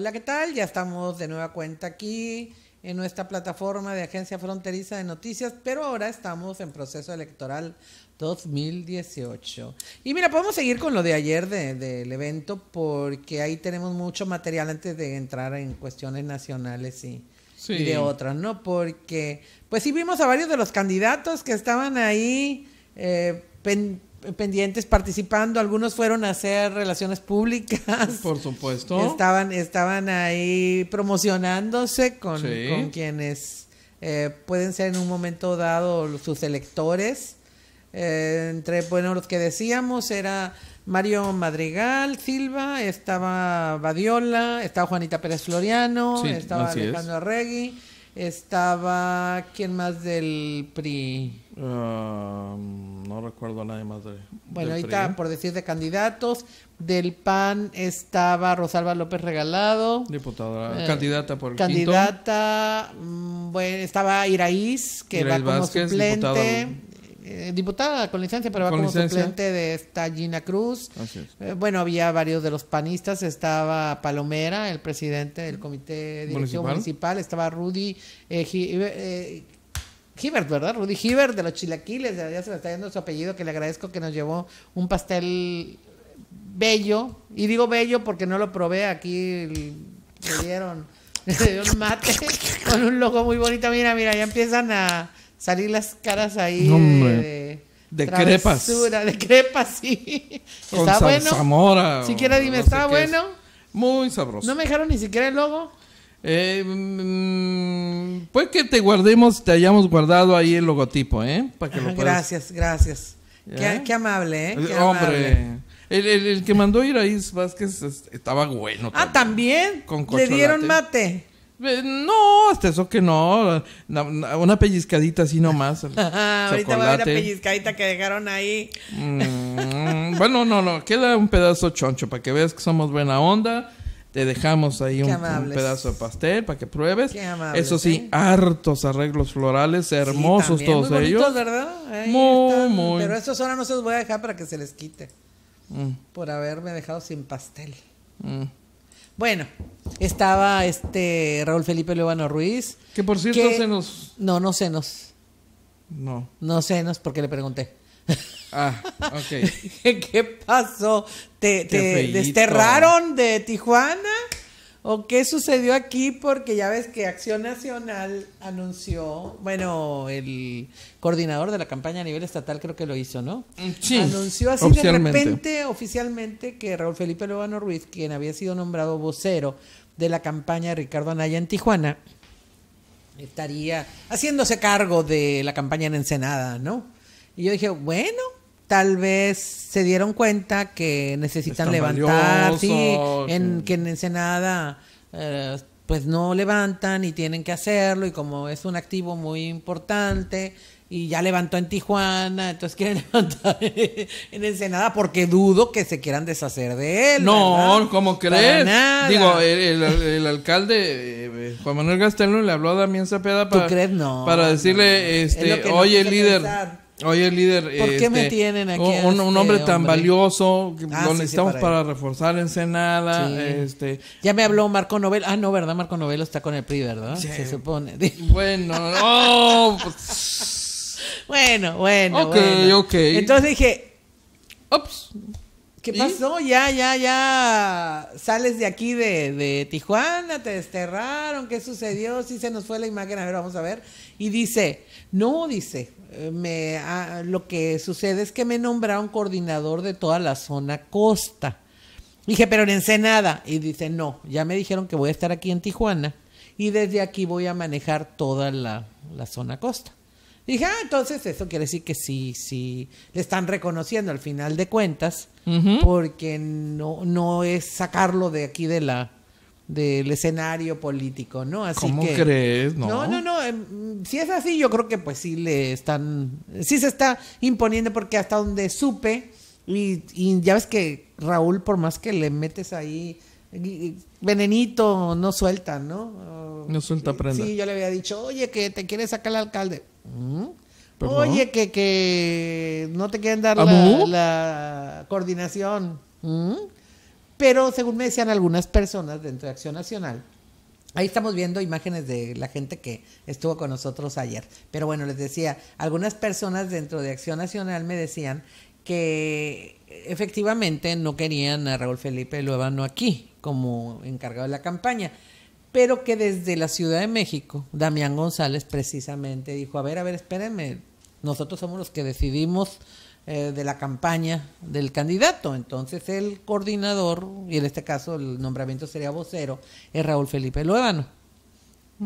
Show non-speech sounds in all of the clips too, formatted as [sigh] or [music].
Hola, ¿qué tal? Ya estamos de nueva cuenta aquí en nuestra plataforma de Agencia Fronteriza de Noticias, pero ahora estamos en proceso electoral 2018. Y mira, podemos seguir con lo de ayer del evento porque ahí tenemos mucho material antes de entrar en cuestiones nacionales y, de otras, ¿no? Porque pues sí vimos a varios de los candidatos que estaban ahí eh, pendientes participando. Algunos fueron a hacer relaciones públicas. Por supuesto. [laughs] Estaban, estaban ahí promocionándose con, quienes eh, pueden ser en un momento dado sus electores. Eh, entre, bueno, los que decíamos era Mario Madrigal Silva, estaba Badiola, estaba Juanita Pérez Floriano, estaba Alejandro Arregui, estaba, ¿quién más del PRI? no recuerdo a nadie más Bueno, ahorita por decir de candidatos. Del PAN estaba Rosalba López Regalado. Diputada, eh, candidata por Candidata. Mm, bueno, estaba Iraíz, que va como suplente. Eh, diputada, con licencia, pero va como suplente de esta Gina Cruz. Eh, bueno, había varios de los panistas. Estaba Palomera, el presidente del comité de dirección municipal. Estaba Rudy. Eh, Hibbert, ¿verdad? Rudy Hibbert de los Chilaquiles, ya se me está yendo su apellido, que le agradezco que nos llevó un pastel bello. Y digo bello porque no lo probé aquí, le dieron, [laughs] le mate [laughs] con un logo muy bonito. Mira, mira, ya empiezan a salir las caras ahí. de, crepas. De crepas, [laughs] sí. está bueno. Si siquiera dime, ¿está bueno? Muy sabroso. No me dejaron ni siquiera el logo. Eh, pues que te guardemos, te hayamos guardado ahí el logotipo, ¿eh? Para que lo gracias, gracias. Qué, amable, ¿eh? Hombre. El, que mandó ir a Is Vázquez estaba bueno. Ah, también. Te Le dieron mate. Eh, no, hasta eso que no. Una, pellizcadita así nomás. Ah, [laughs] ahorita va a haber una pellizcadita que dejaron ahí. Mm, bueno, no, no. Queda un pedazo choncho para que veas que somos buena onda te dejamos ahí un, pedazo de pastel para que pruebes. Eso sí, ¿eh? hartos arreglos florales, hermosos todos ellos. ¿verdad? muy, muy. Pero estos ahora no se los voy a dejar para que se les quite. Mm. Por haberme dejado sin pastel. Mm. Bueno, estaba este Raúl Felipe Levano Ruiz. Que por cierto se nos. No, no senos. No. No senos porque le pregunté. Ah, [laughs] ¿Qué pasó? ¿Te, desterraron de Tijuana? ¿O qué sucedió aquí? Porque ya ves que Acción Nacional anunció, bueno, el coordinador de la campaña a nivel estatal creo que lo hizo, ¿no? Mm, sí. Anunció así de repente, oficialmente, que Raúl Felipe Lobano Ruiz, quien había sido nombrado vocero de la campaña de Ricardo Anaya en Tijuana, estaría haciéndose cargo de la campaña en Ensenada, ¿no? Y yo dije, bueno, tal vez se dieron cuenta que necesitan levantar, sí, en, que en Ensenada eh, pues no levantan y tienen que hacerlo y como es un activo muy importante y ya levantó en Tijuana, entonces quieren [laughs] levantar en Ensenada porque dudo que se quieran deshacer de él. No, ¿cómo crees? Digo, el, alcalde eh, eh, Juan Manuel Gastelum le habló a Damián Zapeda para, para decirle, este, oye líder, Oye, líder. ¿Por qué me este, tienen aquí? Un, este hombre tan valioso, ah, lo necesitamos para, reforzar en Senada. Este. Ya me habló Marco Novelo. Ah, no, ¿verdad? Marco Novelo está con el PRI, ¿verdad? Se supone. [laughs] Oh, pues. Bueno, bueno, bueno. Ok, Entonces dije, ups. ¿Qué pasó? Ya, ya, ya sales de aquí de, Tijuana, te desterraron, ¿qué sucedió? Sí se nos fue la imagen, a ver, vamos a ver. Y dice, no, dice, eh, me, ah, lo que sucede es que me nombraron coordinador de toda la zona costa. Dije, pero en Ensenada. Y dice, no, ya me dijeron que voy a estar aquí en Tijuana y desde aquí voy a manejar toda la zona costa. Y dije, ah, entonces eso quiere decir que sí, sí, le están reconociendo al final de cuentas, porque no, no es sacarlo de aquí de la del escenario político, ¿no? Así ¿Cómo que, crees? No, no, no. Em, si es así, yo creo que pues sí le están, sí se está imponiendo porque hasta donde supe, y ya ves que Raúl, por más que le metes ahí venenito no suelta, ¿no? No suelta prenda. Sí, yo le había dicho, oye, que te quiere sacar el alcalde. Mm. Oye, que, que no te quieren dar la, coordinación. Mm. Pero según me decían algunas personas dentro de Acción Nacional, Ahí estamos viendo imágenes de la gente que estuvo con nosotros ayer. Pero bueno, les decía, algunas personas dentro de Acción Nacional me decían que efectivamente no querían a Raúl Felipe Luevano aquí como encargado de la campaña, pero que desde la Ciudad de México, Damián González precisamente dijo, a ver, a ver, espérenme, nosotros somos los que decidimos eh, de la campaña del candidato, entonces el coordinador, y en este caso el nombramiento sería vocero, es Raúl Felipe Luevano.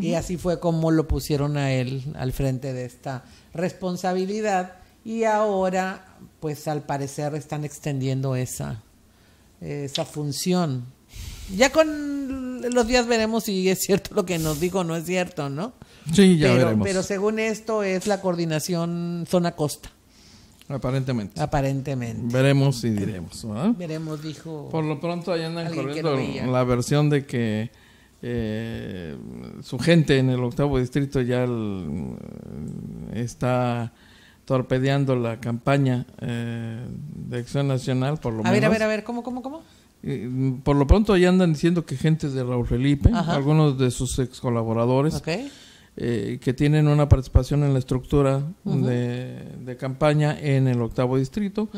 Y así fue como lo pusieron a él al frente de esta responsabilidad y ahora pues al parecer están extendiendo esa, esa función. Ya con los días veremos si es cierto lo que nos dijo no es cierto, ¿no? Sí, ya pero, veremos. Pero según esto es la coordinación zona-costa. Aparentemente. Aparentemente. Veremos y diremos. Veremos, dijo. Por lo pronto ahí andan corriendo la versión de que eh, su gente en el octavo distrito ya eh, está torpedeando la campaña eh, de Acción Nacional, por lo menos. A ver, a ver, a ver, ¿cómo, cómo, cómo? Mm, por lo pronto ya andan diciendo que gente de Raúl Felipe, algunos de sus ex colaboradores, eh, que tienen una participación en la estructura de, campaña en el octavo distrito,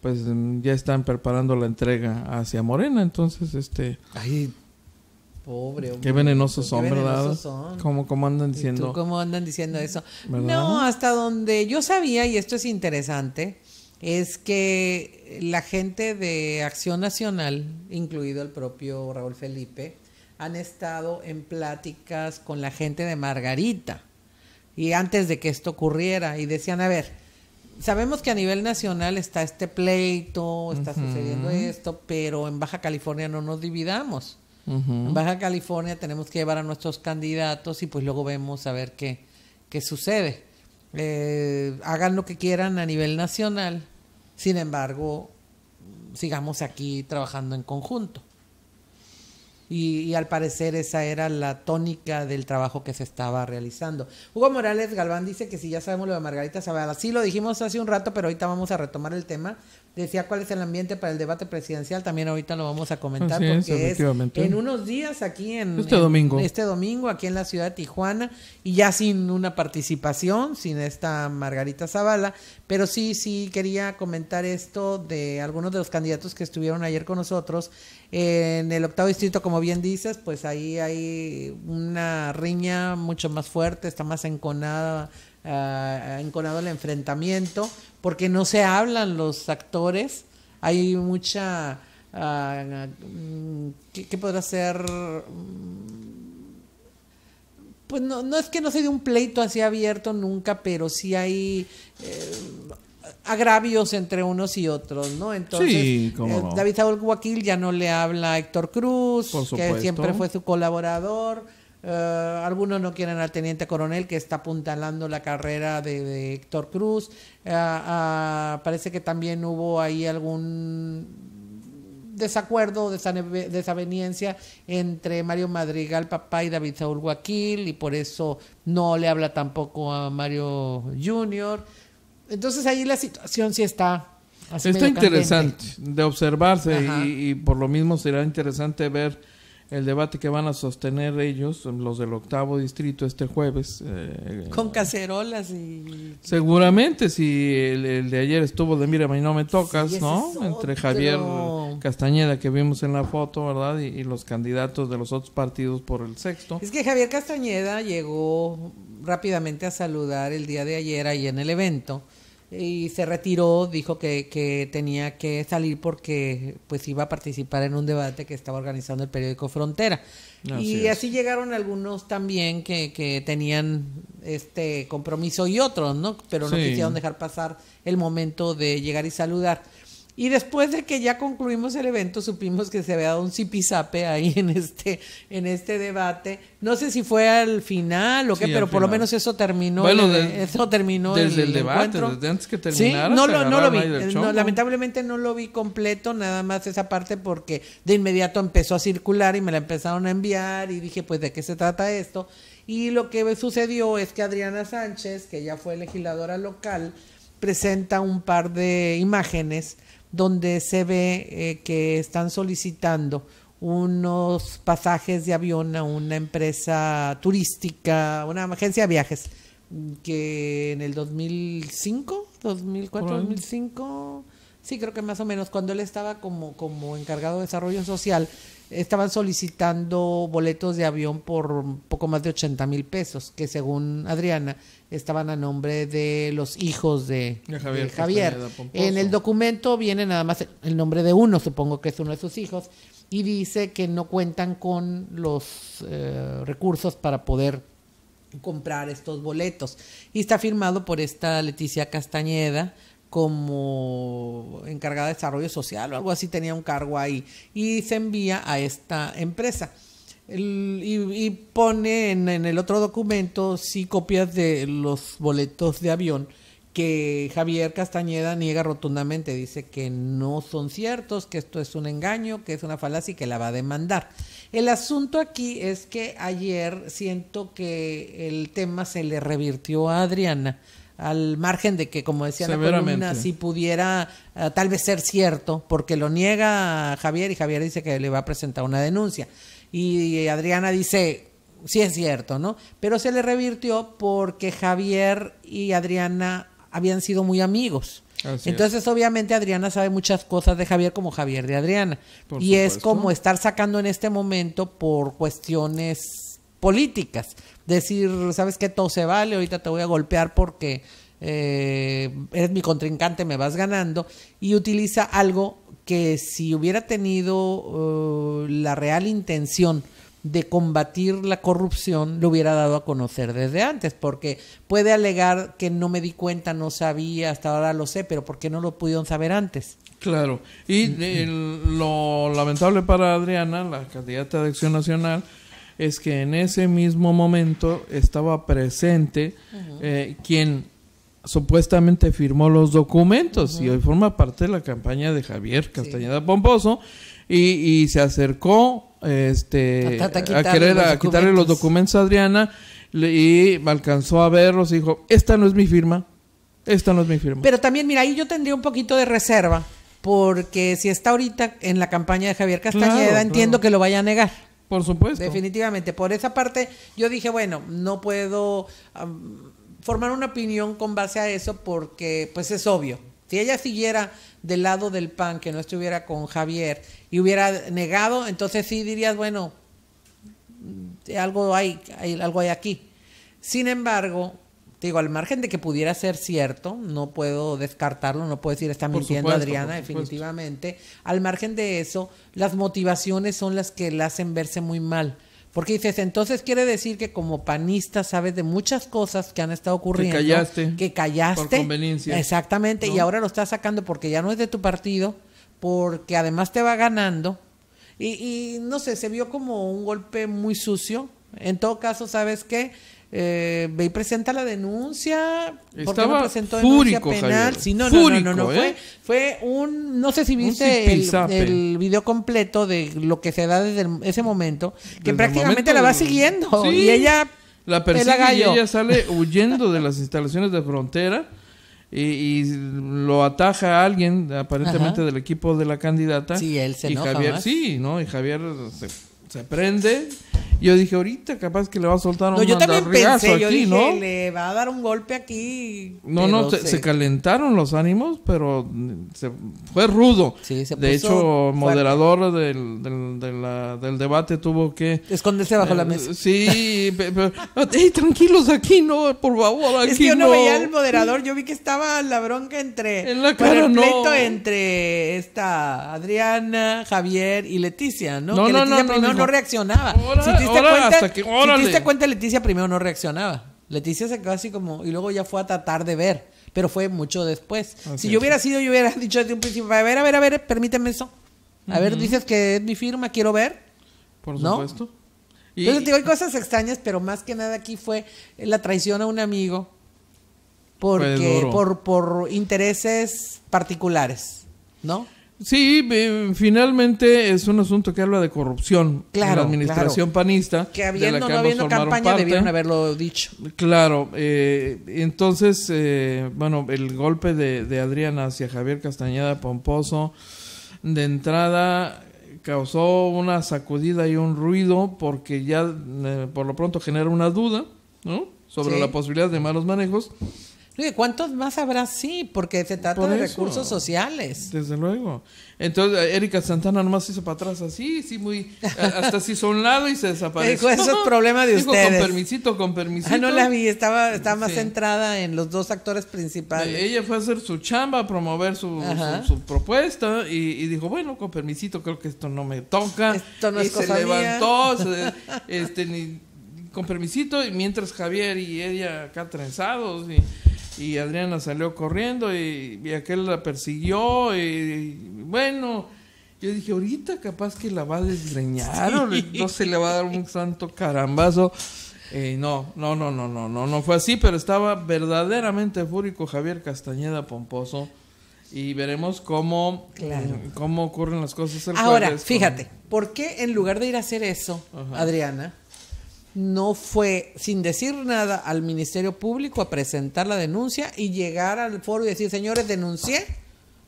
pues mm, ya están preparando la entrega hacia Morena. Entonces, este. Ahí Pobre hombre. Qué venenosos son, ¿verdad? ¿Cómo, andan diciendo? ¿Cómo andan diciendo eso? No, hasta donde yo sabía, y esto es interesante, es que la gente de Acción Nacional, incluido el propio Raúl Felipe, han estado en pláticas con la gente de Margarita. Y antes de que esto ocurriera, y decían, a ver, sabemos que a nivel nacional está este pleito, está sucediendo esto, pero en Baja California no nos dividamos. Baja California tenemos que llevar a nuestros candidatos y pues luego vemos a ver qué, qué sucede. Eh, hagan lo que quieran a nivel nacional, sin embargo, sigamos aquí trabajando en conjunto. Y, y, al parecer esa era la tónica del trabajo que se estaba realizando. Hugo Morales Galván dice que si ya sabemos lo de Margarita Zavala, sí lo dijimos hace un rato, pero ahorita vamos a retomar el tema decía cuál es el ambiente para el debate presidencial, también ahorita lo vamos a comentar porque es en unos días aquí en este domingo, este domingo aquí en la ciudad de Tijuana y ya sin una participación, sin esta Margarita Zavala, pero sí sí quería comentar esto de algunos de los candidatos que estuvieron ayer con nosotros en el octavo distrito, como bien dices, pues ahí hay una riña mucho más fuerte, está más enconada ah, enconado el enfrentamiento, porque no se hablan los actores, hay mucha... Ah, mm, ¿qué, podrá ser? Mm, pues no, es que no se dé un pleito así abierto nunca, pero sí hay... Eh, agravios entre unos y otros, ¿no? Entonces, sí, eh, David Saúl Guaquil ya no le habla a Héctor Cruz, que siempre fue su colaborador. Eh, algunos no quieren al teniente coronel que está apuntalando la carrera de, Héctor Cruz. Eh, ah, parece que también hubo ahí algún desacuerdo, desaveniencia entre Mario Madrigal, papá, y David Saúl Guaquil, y por eso no le habla tampoco a Mario Junior. Entonces ahí la situación sí está. Así está interesante de observarse y por lo mismo será interesante ver el debate que van a sostener ellos, los del octavo distrito, este jueves. Eh, Con cacerolas y... Seguramente, si el, de ayer estuvo de Mírame y no me tocas, ¿no? Entre Javier Castañeda, que vimos en la foto, ¿verdad? y, los candidatos de los otros partidos por el sexto. Es que Javier Castañeda llegó rápidamente a saludar el día de ayer ahí en el evento y se retiró, dijo que, que, tenía que salir porque pues iba a participar en un debate que estaba organizando el periódico Frontera. y así llegaron algunos también que, que, tenían este compromiso y otros, ¿no? Pero no quisieron dejar pasar el momento de llegar y saludar. Y después de que ya concluimos el evento, supimos que se había dado un zipizape ahí en este, en este debate. No sé si fue al final o qué, pero por lo menos eso terminó. eso terminó desde el, debate, desde antes que terminara. Sí, no, lo, vi. lamentablemente no lo vi completo, nada más esa parte, porque de inmediato empezó a circular y me la empezaron a enviar y dije, pues, ¿de qué se trata esto? Y lo que sucedió es que Adriana Sánchez, que ya fue legisladora local, presenta un par de imágenes donde se ve eh, que están solicitando unos pasajes de avión a una empresa turística, una agencia de viajes, que en el 2005, 2004, 2005, sí, creo que más o menos, cuando él estaba como, como encargado de desarrollo social, estaban solicitando boletos de avión por poco más de 80 mil pesos, que según Adriana estaban a nombre de los hijos de, Javier. En el documento viene nada más el nombre de uno, supongo que es uno de sus hijos, y dice que no cuentan con los eh, recursos para poder comprar estos boletos. Y está firmado por esta Leticia Castañeda como encargada de desarrollo social o algo así, tenía un cargo ahí, y se envía a esta empresa y, pone en, el otro documento sí copias de los boletos de avión que Javier Castañeda niega rotundamente, dice que no son ciertos, que esto es un engaño, que es una falacia y que la va a demandar. El asunto aquí es que ayer siento que el tema se le revirtió a Adriana, al margen de que, como decía la si pudiera eh, tal vez ser cierto, porque lo niega Javier y Javier dice que le va a presentar una denuncia. Y eh, Adriana dice, sí es cierto, ¿no? Pero se le revirtió porque Javier y Adriana habían sido muy amigos. Entonces, obviamente, Adriana sabe muchas cosas de Javier como Javier de Adriana. y es como estar sacando en este momento por cuestiones políticas. Decir, sabes qué todo se vale, ahorita te voy a golpear porque eh, eres mi contrincante, me vas ganando. Y utiliza algo que si hubiera tenido uh, la real intención de combatir la corrupción lo hubiera dado a conocer desde antes, porque puede alegar que no me di cuenta, no sabía, hasta ahora lo sé, pero ¿por qué no lo pudieron saber antes? Claro, y mm, mm. lo lamentable para Adriana, la candidata de Acción Nacional, es que en ese mismo momento estaba presente eh, quien supuestamente firmó los documentos y hoy forma parte de la campaña de Javier Castañeda Pomposo y, se acercó este a, querer quitarle los documentos a Adriana y alcanzó a verlos y dijo, esta no es mi firma, esta no es mi firma. Pero también, mira, ahí yo tendría un poquito de reserva, porque si está ahorita en la campaña de Javier Castañeda, entiendo que lo vaya a negar. Por supuesto. Definitivamente. Por esa parte, yo dije, bueno, no puedo formar una opinión con base a eso porque pues es obvio. Si ella siguiera del lado del PAN, que no estuviera con Javier y hubiera negado, entonces sí dirías, bueno, mm, algo hay, hay algo hay aquí. Sin embargo, digo, al margen de que pudiera ser cierto, no puedo descartarlo, no puedo decir está mintiendo Adriana, definitivamente. Al margen de eso, las motivaciones son las que la hacen verse muy mal. Porque dices, entonces quiere decir que como panista sabes de muchas cosas que han estado ocurriendo. Que callaste. Que callaste. Por conveniencia. Exactamente. Y ahora lo estás sacando porque ya no es de tu partido, porque además te va ganando. Y, y no sé, se vio como un golpe muy sucio. En todo caso, ¿sabes qué? eh, ve y presenta la denuncia. Estaba presentó fúrico, denuncia penal? no, no, Fue, ¿eh? fue un. No sé si viste el, video completo de lo que se da desde ese momento, que prácticamente la va siguiendo. y ella. La persigue y ella sale huyendo de las instalaciones de frontera. Y, lo ataja a alguien, aparentemente del equipo de la candidata. y Javier, sí, ¿no? Y Javier se prende. Yo dije, ahorita capaz que le va a soltar un no, yo también pensé, yo dije, le va a dar un golpe aquí. No, no, se, calentaron los ánimos, pero fue rudo. Sí, se puso de hecho, moderador del, del, debate tuvo que... Esconderse bajo la eh, mesa. Sí, [laughs] tranquilos aquí, no, por favor, aquí es que yo no. veía al moderador, yo vi que estaba la bronca entre... En la el pleito entre esta Adriana, Javier y Leticia, ¿no? No, no, no, no, no reaccionaba. si te diste cuenta, Leticia primero no reaccionaba. Leticia se quedó así como, y luego ya fue a tratar de ver, pero fue mucho después. si yo hubiera sido, yo hubiera [laughs] dicho desde un principio, a ver, a ver, a ver, permíteme eso. A ver, dices que es mi firma, quiero ver. Por supuesto. ¿No? Entonces digo, hay cosas extrañas, pero más que nada aquí fue la traición a un amigo porque por, por intereses particulares, ¿no? Sí, finalmente es un asunto que habla de corrupción claro, la administración panista. Que habiendo, de no habiendo campaña debieron haberlo dicho. Claro, eh, entonces, eh, bueno, el golpe de, Adriana hacia Javier Castañeda Pomposo de entrada causó una sacudida y un ruido porque ya eh, por lo pronto genera una duda sobre la posibilidad de malos manejos ¿Cuántos más habrá? Sí, porque se trata de recursos sociales. Desde luego. Entonces, eh, Erika Santana nomás hizo para atrás así, sí, muy. Eh, hasta se hizo a un lado y se desapareció. Dijo, eso es problema de Dijo, Con permisito, con permisito. Ah, no la vi, estaba, estaba más centrada en los dos actores principales. Ella fue a hacer su chamba, a promover su, su, propuesta y, dijo, bueno, con permisito, creo que esto no me toca. Esto no es cosa se levantó, este, con permisito, y mientras Javier y ella acá trenzados. Y, y Adriana salió corriendo y, aquel la persiguió y, bueno, yo dije, ahorita capaz que la va a desgreñar o no se le va a dar un santo carambazo. Eh, no, no, no, no, no, no, no fue así, pero estaba verdaderamente fúrico Javier Castañeda Pomposo y veremos cómo, cómo ocurren las cosas. Ahora, fíjate, ¿por qué en lugar de ir a hacer eso, Adriana, no fue sin decir nada al Ministerio Público a presentar la denuncia y llegar al foro y decir, señores, denuncié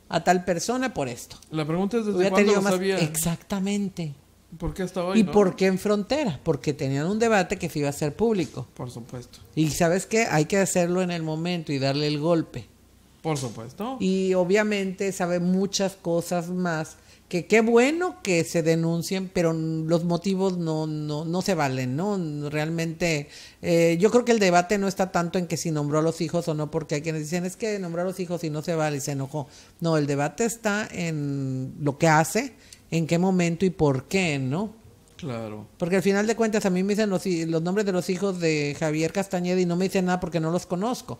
a tal persona por esto. La pregunta es desde cuándo lo más... Exactamente. ¿Por qué hasta hoy? ¿Y por qué en frontera? Porque tenían un debate que se iba a ser público. Por supuesto. Y sabes que hay que hacerlo en el momento y darle el golpe. Por supuesto. Y obviamente sabe muchas cosas más que qué bueno que se denuncien, pero los motivos no, no, no se valen, ¿no? Realmente, eh, yo creo que el debate no está tanto en que si nombró a los hijos o no, porque hay quienes dicen, es que nombró a los hijos y no se vale y se enojó. No, el debate está en lo que hace, en qué momento y por qué, ¿no? Claro. Porque al final de cuentas a mí me dicen los, los nombres de los hijos de Javier Castañeda y no me dicen nada porque no los conozco.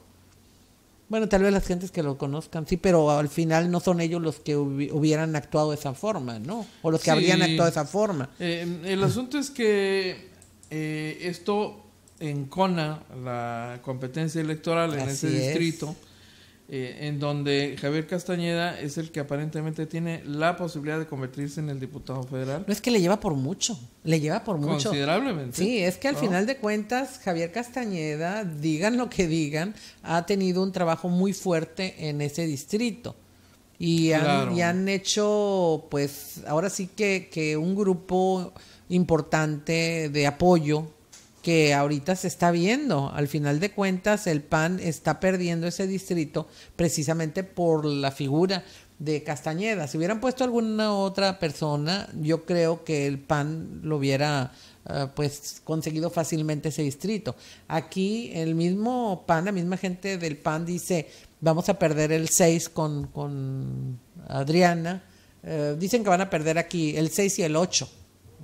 Bueno, tal vez las gentes que lo conozcan, sí, pero al final no son ellos los que hubieran actuado de esa forma, ¿no? O los que habrían actuado de esa forma. Eh, el asunto es que eh, esto encona la competencia electoral en ese distrito. Eh, en donde Javier Castañeda es el que aparentemente tiene la posibilidad de convertirse en el diputado federal. No es que le lleva por mucho, le lleva por mucho. Considerablemente. Sí, es que al final de cuentas, Javier Castañeda, digan lo que digan, ha tenido un trabajo muy fuerte en ese distrito. Y han, hecho, pues, ahora sí que, que un grupo importante de apoyo que ahorita se está viendo. Al final de cuentas, el PAN está perdiendo ese distrito precisamente por la figura de Castañeda. Si hubieran puesto alguna otra persona, yo creo que el PAN lo hubiera eh, pues conseguido fácilmente ese distrito. Aquí el mismo PAN, la misma gente del PAN dice, vamos a perder el 6 con, Adriana. Eh, dicen que van a perder aquí el 6 y el 8,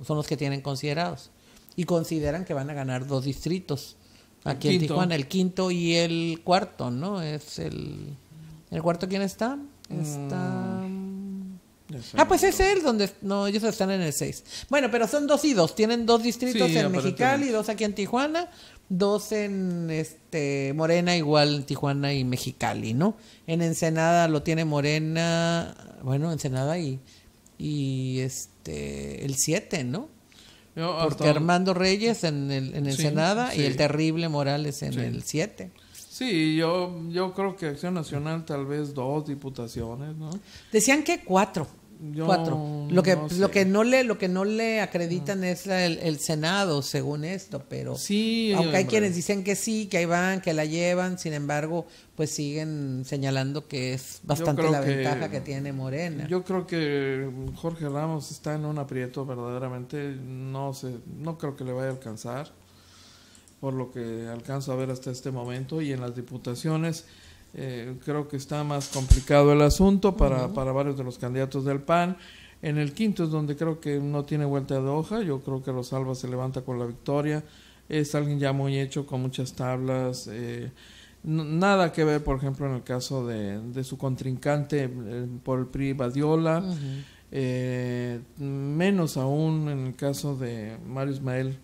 son los que tienen considerados y consideran que van a ganar dos distritos. Aquí en Tijuana, el quinto y el cuarto, ¿no? Es el. ¿El cuarto quién está? Está. Mm, ah, pues es él donde. No, ellos están en el seis Bueno, pero son dos y dos. Tienen dos distritos en Mexicali, dos aquí en Tijuana, dos en este Morena, igual Tijuana y Mexicali, ¿no? En Ensenada lo tiene Morena. Bueno, Ensenada y. Y este. El siete, ¿no? Porque Armando Reyes en el en Ensenada y el terrible Morales en el 7. Sí, yo, yo creo que Acción Nacional tal vez dos diputaciones, ¿no? Decían que cuatro cuatro. Lo que, no lo que no le, lo que no le acreditan es el, Senado, según esto, pero sí, aunque hay quienes dicen que sí, que ahí van, que la llevan, sin embargo, pues siguen señalando que es bastante la ventaja que tiene Morena. Yo creo que Jorge Ramos está en un aprieto verdaderamente, no sé, no creo que le vaya a alcanzar, por lo que alcanzo a ver hasta este momento, y en las diputaciones eh, creo que está más complicado el asunto para, para varios de los candidatos del PAN. En el quinto es donde creo que no tiene vuelta de hoja. Yo creo que Rosalba se levanta con la victoria. Es alguien ya muy hecho, con muchas tablas. Eh, nada que ver, por ejemplo, en el caso de, su contrincante eh, por el PRI, Badiola. menos aún en el caso de Mario Ismael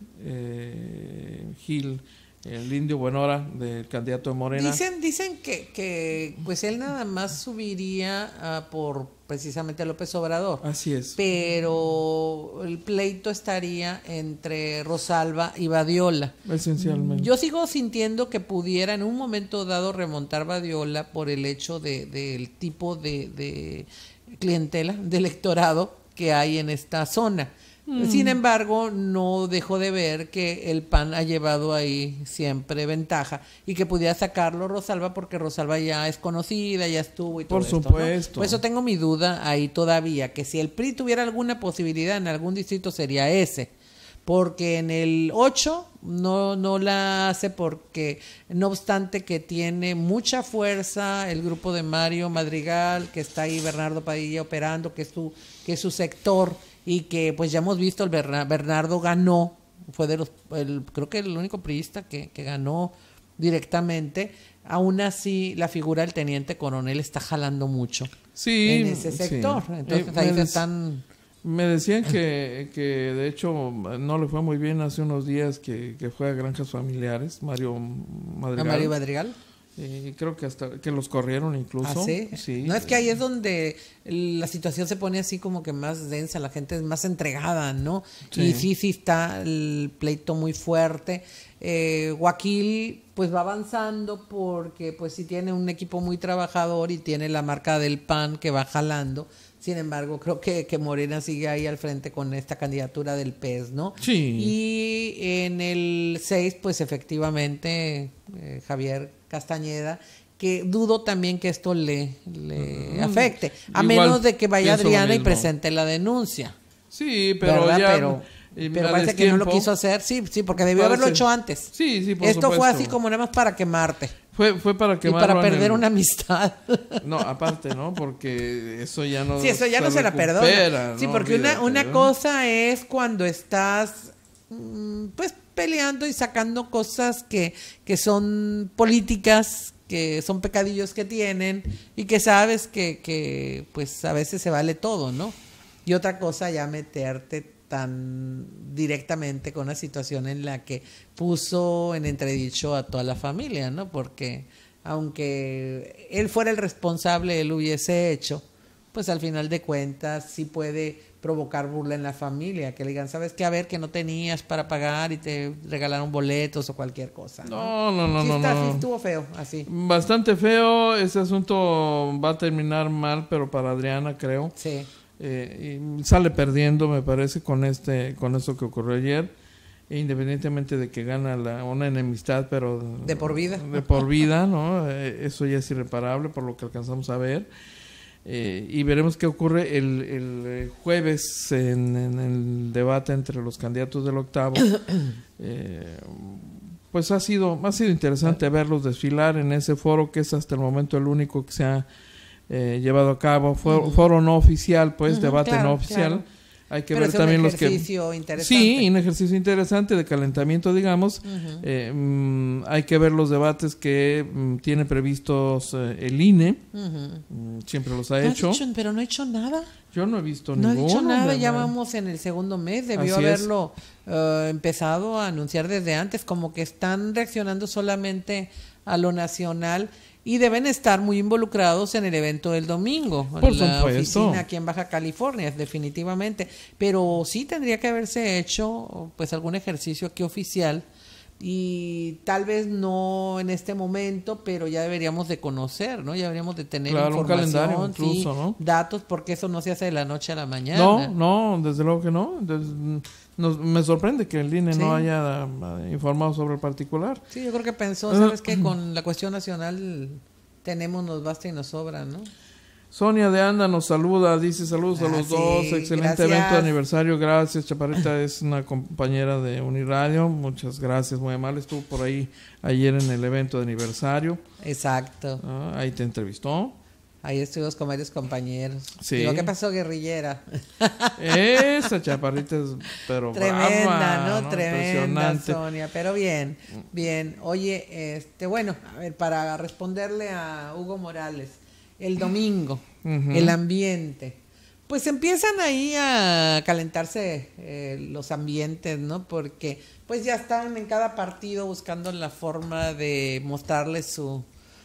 Gil el indio Buenora, del candidato de Morena. Dicen, dicen que, pues él nada más subiría ah, por precisamente López Obrador. Así es. Pero el pleito estaría entre Rosalba y Badiola. Esencialmente. Yo sigo sintiendo que pudiera en un momento dado remontar Badiola por el hecho del tipo de, de clientela, de electorado que hay en esta zona. Mm. Sin embargo, no dejo de ver que el PAN ha llevado ahí siempre ventaja y que pudiera sacarlo Rosalba porque Rosalba ya es conocida, ya estuvo y todo Por supuesto. Por eso tengo mi duda ahí todavía, que si el PRI tuviera alguna posibilidad en algún distrito sería ese porque en el 8 no, no la hace porque, no obstante que tiene mucha fuerza el grupo de Mario Madrigal, que está ahí Bernardo Padilla operando, que es su, que es su sector, y que pues ya hemos visto, el Bernardo ganó, fue de los, creo que el único priista que, ganó directamente, aún así la figura del teniente coronel está jalando mucho en ese sector. Entonces eh, están... Me decían que, [laughs] que, de hecho no le fue muy bien hace unos días que, fue a granjas familiares, Mario ¿A Mario Madrigal? Sí, eh, creo que hasta que los corrieron incluso. ¿Ah, sí? No es que ahí es donde la situación se pone así como que más densa, la gente es más entregada, ¿no? Y sí, sí está el pleito muy fuerte. Eh, pues va avanzando porque pues sí tiene un equipo muy trabajador y tiene la marca del PAN que va jalando. Sin embargo, creo que, que, Morena sigue ahí al frente con esta candidatura del PES, ¿no? Sí. Y en el 6, pues efectivamente, eh, Javier Castañeda, que dudo también que esto le, mm. afecte, a menos de que vaya Adriana y presente la denuncia. Sí, pero ya... Pero, parece que no lo quiso hacer, sí, sí, porque debió haberlo hecho antes. Sí, sí, por Esto fue así como nada más para quemarte. Fue, fue para quemarte. Y para perder una amistad. No, aparte, ¿no? Porque eso ya no. Sí, eso ya no se la perdona. Sí, porque una, una cosa es cuando estás, mm, pues, peleando y sacando cosas que, son políticas, que son pecadillos que tienen y que sabes que, pues a veces se vale todo, ¿no? Y otra cosa ya meterte tan directamente con una situación en la que puso en entredicho a toda la familia, ¿no? Porque aunque él fuera el responsable, él hubiese hecho, pues al final de cuentas sí puede provocar burla en la familia, que le digan, ¿sabes qué? A ver, que no tenías para pagar y te regalaron boletos o cualquier cosa. No, no, no, no. Sí, estuvo feo, así. Bastante feo, ese asunto va a terminar mal, pero para Adriana creo. Sí. Eh, sale perdiendo, me parece, con, este, con esto que ocurrió ayer independientemente de que gana la, una enemistad, pero... De por vida. De por vida, ¿no? Eh, eso ya es irreparable por lo que alcanzamos a ver. Eh, y veremos qué ocurre el, el eh, jueves en, el debate entre los candidatos del octavo. [coughs] Eh, pues ha sido, ha sido interesante ah. verlos desfilar en ese foro que es hasta el momento el único que se ha llevado a cabo, foro, no oficial, pues debate no oficial. Hay que ver también un ejercicio los que... Interesante. Sí, un ejercicio interesante de calentamiento, digamos. Eh, mm, hay que ver los debates que mm, tiene previstos eh, el INE. Mm, siempre los ha hecho. pero no ha hecho nada. Yo no he visto no ninguno. No ha hecho nada, ya vamos en el segundo mes. Debió haberlo eh, empezado a anunciar desde antes. Como que están reaccionando solamente a lo nacional y deben estar muy involucrados en el evento del domingo. Por en la oficina aquí en Baja California, definitivamente. Pero sí tendría que haberse hecho pues algún ejercicio aquí oficial y tal vez no en este momento, pero ya deberíamos de conocer, ¿no? Ya deberíamos de tener claro, calendario incluso, ¿no? datos, porque eso no se hace de la noche a la mañana. No, no, desde luego que no. entonces me sorprende que el INE no haya ah, informado sobre el particular. Sí, yo creo que pensó, ah. ¿sabes qué? Con [clears throat] la cuestión nacional tenemos, nos basta y nos sobra, ¿no? Sonia de Anda nos saluda, dice saludos a los ah, dos, excelente evento de aniversario, gracias. Chaparrita es una compañera de Uniradio, muchas gracias, muy amable, estuvo por ahí ayer en el evento de aniversario. Exacto. Ah, ahí te entrevistó. Ahí estuvimos con varios compañeros. Sí. Lo pasó, guerrillera. Esa chaparrita es, pero Tremenda, ¿no? ¿no? Tremenda, Sonia. Pero bien, bien. Oye, este, bueno, a ver, para responderle a Hugo Morales el domingo, el ambiente. Pues empiezan ahí a calentarse eh, los ambientes, ¿no? Porque pues ya están en cada partido buscando la forma de mostrarles su,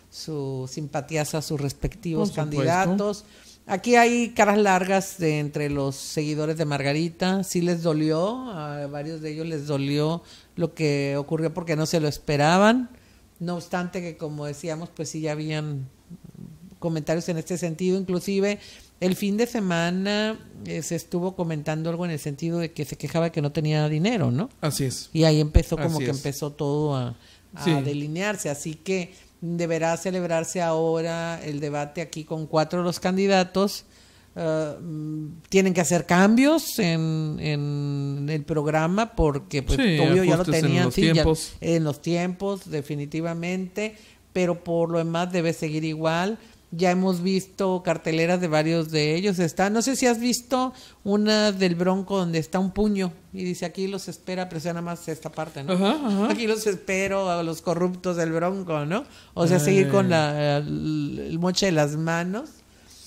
su simpatías a sus respectivos candidatos. Aquí hay caras largas entre los seguidores de Margarita. Sí les dolió, a varios de ellos les dolió lo que ocurrió porque no se lo esperaban. No obstante que, como decíamos, pues sí ya habían comentarios en este sentido, inclusive el fin de semana eh, se estuvo comentando algo en el sentido de que se quejaba que no tenía dinero, ¿no? Así es. Y ahí empezó como que empezó todo a, delinearse, así que deberá celebrarse ahora el debate aquí con cuatro de los candidatos. Eh, mm, tienen que hacer cambios en, en el programa porque pues obvio ya lo tenían en los tiempos definitivamente pero por lo demás debe seguir igual ya hemos visto carteleras de varios de ellos. Está, no sé si has visto una del Bronco donde está un puño y dice aquí los espera, pero sea nada más esta parte, ¿no? Aquí los espero a los corruptos del Bronco, ¿no? O sea, seguir con la, el, el moche de las manos.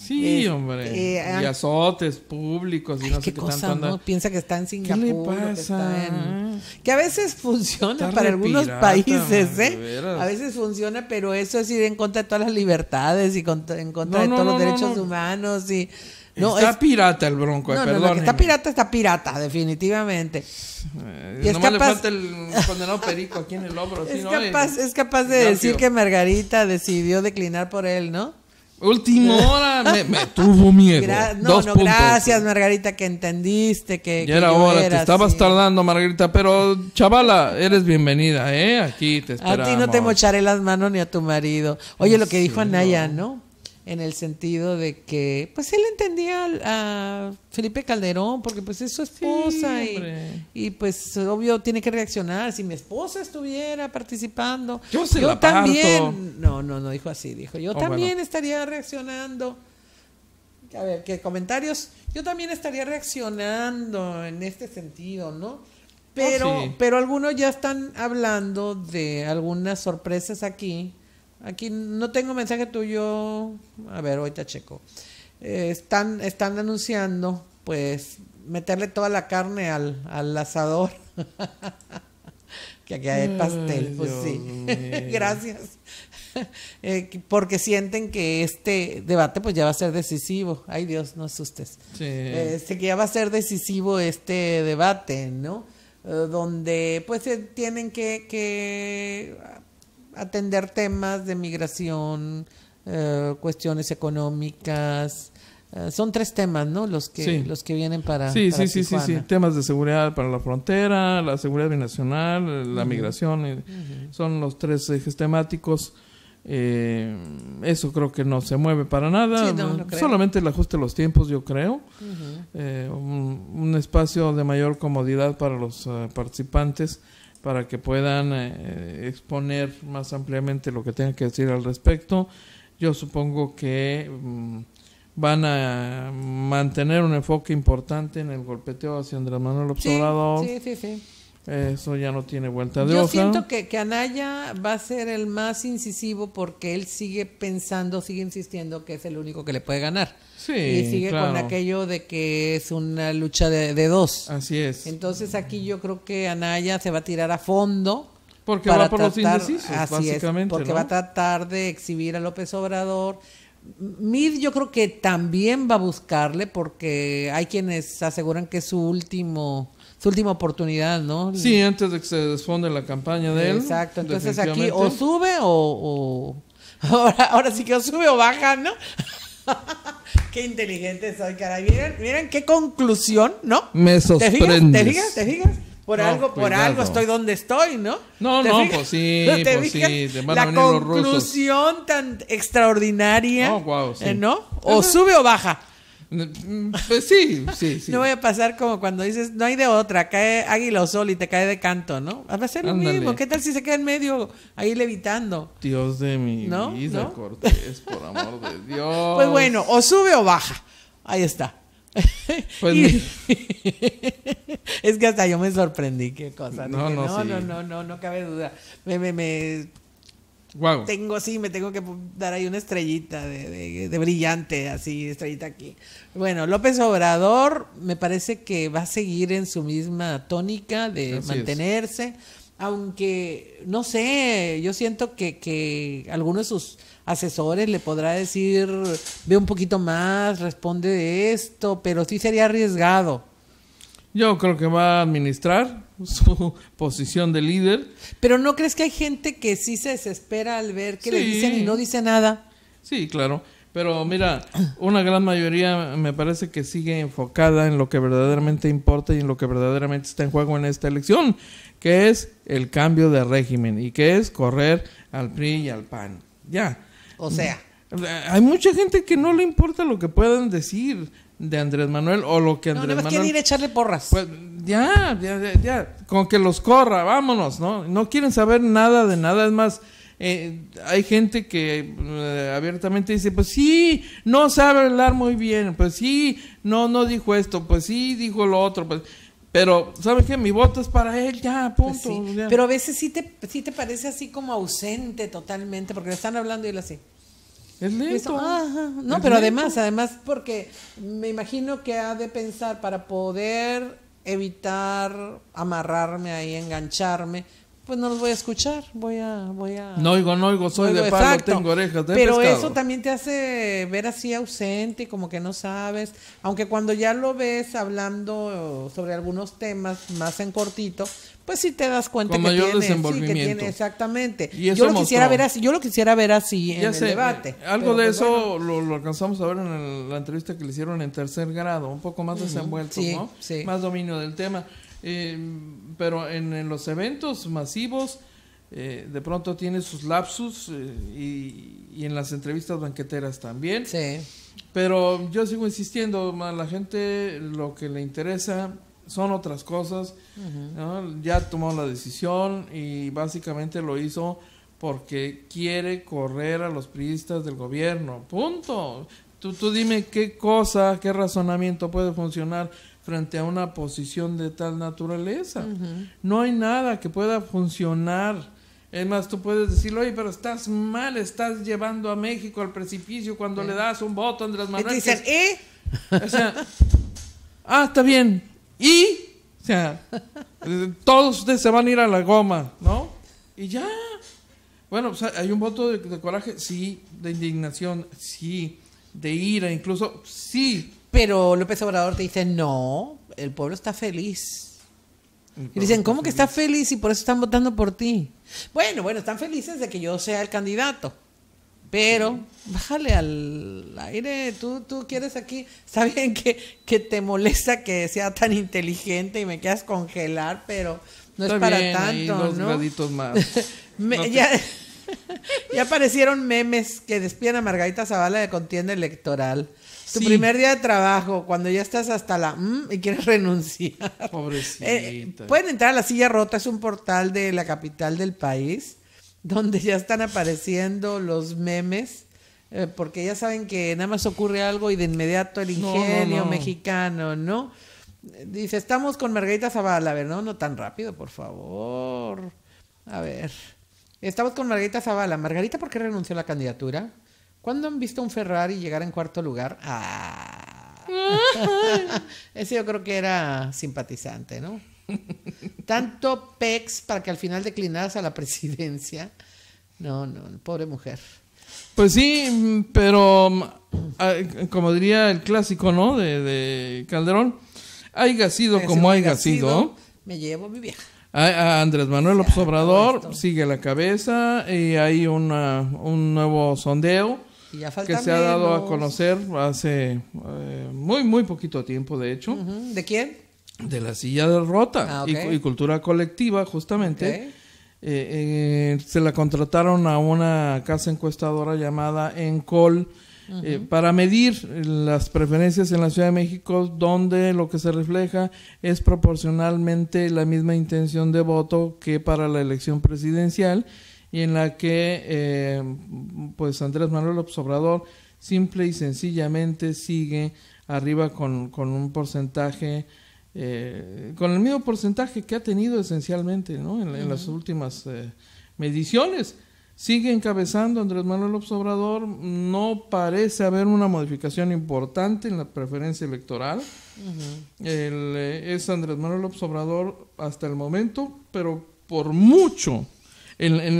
Sí, este, hombre. Eh, y ah. azotes públicos y no qué, ¿no? Piensa que está en Singapur. ¿Qué le pasa? Ah. Que, a veces funciona para algunos países, ¿eh? A veces funciona, pero eso es ir en contra de todas las libertades y en contra de todos los derechos humanos y... No, está pirata el bronco, perdón. está pirata, está pirata, definitivamente. Eh, y es capaz... le falta el condenado perico aquí en el hombro. [laughs] es capaz de decir que Margarita decidió declinar por él, ¿no? Última [laughs] hora me, tuvo miedo. no, Dos no, puntos. gracias Margarita que entendiste que... Ya era hora, te estabas tardando Margarita, pero chavala, eres bienvenida, ¿eh? Aquí te esperamos. A ti no te mocharé las manos ni a tu marido. Oye, lo que dijo Anaya, ¿no? en el sentido de que pues él entendía a Felipe Calderón porque pues es su esposa y, pues obvio tiene que reaccionar si mi esposa estuviera participando yo, también no no no dijo así dijo yo oh, también estaría reaccionando a ver qué comentarios yo también estaría reaccionando en este sentido no pero oh, pero algunos ya están hablando de algunas sorpresas aquí Aquí no tengo mensaje tuyo. A ver, ahorita checo. Eh, están, están anunciando, pues, meterle toda la carne al, asador. [laughs] que aquí hay pastel, pues sí. [laughs] Gracias. [laughs] Eh, porque sienten que este debate pues ya va a ser decisivo. Ay Dios, no asustes. Sí. Este, que ya va a ser decisivo este debate, ¿no? Eh, donde pues tienen que, que atender temas de migración, eh, cuestiones económicas. Eh, son tres temas, ¿no? Los que, los que vienen para. Sí, sí, sí, sí, sí. Temas de seguridad para la frontera, la seguridad binacional, la migración. Eh, son los tres ejes temáticos. eso creo que no se mueve para nada. Solamente el ajuste de los tiempos, yo creo. un, espacio de mayor comodidad para los participantes para que puedan eh, exponer más ampliamente lo que tengan que decir al respecto. Yo supongo que mm, van a mantener un enfoque importante en el golpeteo hacia Andrés Manuel Observador. sí, sí, sí. Eso ya no tiene vuelta de Yo siento que, Anaya va a ser el más incisivo porque él sigue pensando, sigue insistiendo que es el único que le puede ganar. Sí, y sigue con aquello de que es una lucha de, dos. Así es. Entonces aquí yo creo que Anaya se va a tirar a fondo. Porque va por los indecisos, básicamente. porque va a tratar de exhibir a López Obrador. Mid yo creo que también va a buscarle porque hay quienes aseguran que es su último su última oportunidad, ¿no? Sí, antes de que se desfonde la campaña de él. Exacto, entonces aquí o sube o... [laughs] Ahora, ahora sí que o sube o baja, ¿no? [laughs] qué inteligente soy, caray. Miren, miren qué conclusión, ¿no? Me sorprendes. ¿Te fijas? ¿Te fijas? Por algo, por algo estoy donde estoy, ¿no? No, no, pues sí, [laughs] pues sí, La conclusión tan extraordinaria, ¿no? ¿eh, o sube o baja. Mm, pues sí, sí, sí. No voy a pasar como cuando dices, no hay de otra, cae águila o sol y te cae de canto, ¿no? Va a ser lo mismo. ¿Qué tal si se queda en medio ahí levitando? Dios de mi vida, Cortés, por amor de [laughs] Dios. Pues bueno, o sube o baja. Ahí está. Pues [laughs] [laughs] es que hasta yo me sorprendí, qué cosa. No, no, no, no, no, no, no cabe duda. Me, me, me tengo así, me tengo que dar ahí una estrellita de, de, brillante, así, estrellita aquí. Bueno, López Obrador me parece que va a seguir en su misma tónica de mantenerse, aunque, no sé, yo siento que, que alguno de sus asesores le podrá decir, ve un poquito más, responde de esto, pero sí sería arriesgado yo creo que va a administrar su [laughs] posición de líder. Pero ¿no crees que hay gente que sí se desespera al ver que le dicen y no dice nada? Sí, claro. Pero mira, una gran mayoría me parece que sigue enfocada en lo que verdaderamente importa y en lo que verdaderamente está en juego en esta elección, que es el cambio de régimen y que es correr al PRI y al PAN. Ya. O sea. Hay mucha gente que no le importa lo que puedan decir de Andrés Manuel o lo que Andrés no, Manuel. No, ir a echarle porras. Pues ya, ya, ya, con que los corra, vámonos, ¿no? No quieren saber nada de nada, es más. Eh, hay gente que eh, abiertamente dice, pues sí, no sabe hablar muy bien, pues sí, no, no dijo esto, pues sí, dijo lo otro, pues, pero ¿sabes qué? Mi voto es para él, ya, pues punto. Pero a veces sí te, sí te parece así como ausente totalmente, porque le están hablando y él así. Es No, pero además, además, porque me imagino que ha de pensar para poder evitar amarrarme ahí, engancharme, pues no los voy a escuchar, voy a, voy a. No oigo, no oigo, soy de palo, tengo orejas Pero eso también te hace ver así ausente y como que no sabes. Aunque cuando ya lo ves hablando sobre algunos temas más en cortito, pues sí te das cuenta que, mayor tiene, desenvolvimiento. Sí, que tiene, exactamente. yo lo quisiera ver así, yo lo quisiera ver así en el debate. Algo de pues eso lo, alcanzamos a ver en la entrevista que le hicieron en tercer grado, un poco más desenvuelto, ¿no? Más dominio del tema. Eh, pero en, los eventos masivos, eh, de pronto tiene sus lapsus eh, y, en las entrevistas banqueteras también. Pero yo sigo insistiendo, a la gente lo que le interesa son otras cosas. Ya tomó la decisión y básicamente lo hizo porque quiere correr a los priistas del gobierno. Punto. Tú, tú dime qué cosa, qué razonamiento puede funcionar frente a una posición de tal naturaleza. No hay nada que pueda funcionar. Es más, tú puedes decirlo oye, pero estás mal, estás llevando a México al precipicio cuando le eh. das un voto a Andrés Manuel. Y dicen, ¿eh? O sea, ah, está bien, y, o sea, [laughs] eh, todos ustedes se van a ir a la goma, ¿no? Y ya. Bueno, pues, hay un voto de coraje, sí, de indignación, sí, de ira, incluso, sí. Pero López Obrador te dice, no, el pueblo está feliz. Y dicen, ¿cómo que está feliz y por eso están votando por ti? Bueno, bueno, están felices de que yo sea el candidato. Pero bájale al aire, tú, tú quieres aquí, está bien que, te molesta que sea tan inteligente y me quieras congelar, pero no es para tanto, ¿no? [laughs] ya, [laughs] ya, aparecieron memes que despiden a Margarita Zavala de contienda electoral. Tu primer día de trabajo, cuando ya estás hasta la mm y quieres [laughs] renunciar. Pobrecita. Eh, pueden entrar a la silla rota, es un portal de la capital del país donde ya están apareciendo los memes, eh, porque ya saben que nada más ocurre algo y de inmediato el ingenio mexicano, ¿no? Dice, estamos con Margarita Zavala, a ver, no, no tan rápido, por favor. A ver, estamos con Margarita Zavala. Margarita, ¿por qué renunció a la candidatura? ¿Cuándo han visto un Ferrari llegar en cuarto lugar? Ah. [laughs] [laughs] Ese yo creo que era simpatizante, ¿no? Tanto pex para que al final declinaras a la presidencia. No, no, pobre mujer. Pues sí, pero mm, ah, como diría el clásico, ¿no? De, Calderón, haya sido como hay haya sido, Me llevo mi vieja. Andrés Manuel López Obrador sigue la cabeza y hay un nuevo sondeo que se ha dado a conocer hace eh, muy, muy poquito tiempo, de hecho. ¿De quién? de la silla de rota ah, y, cultura colectiva, justamente. Eh, eh, se la contrataron a una casa encuestadora llamada Encol eh, para medir las preferencias en la Ciudad de México, donde lo que se refleja es proporcionalmente la misma intención de voto que para la elección presidencial y en la que pues Andrés Manuel López Obrador simple y sencillamente sigue arriba con, con un porcentaje eh, con el mismo porcentaje que ha tenido esencialmente en, las últimas eh, mediciones. Sigue encabezando Andrés Manuel López Obrador, no parece haber una modificación importante en la preferencia electoral. Eh, es Andrés Manuel López Obrador hasta el momento, pero por mucho,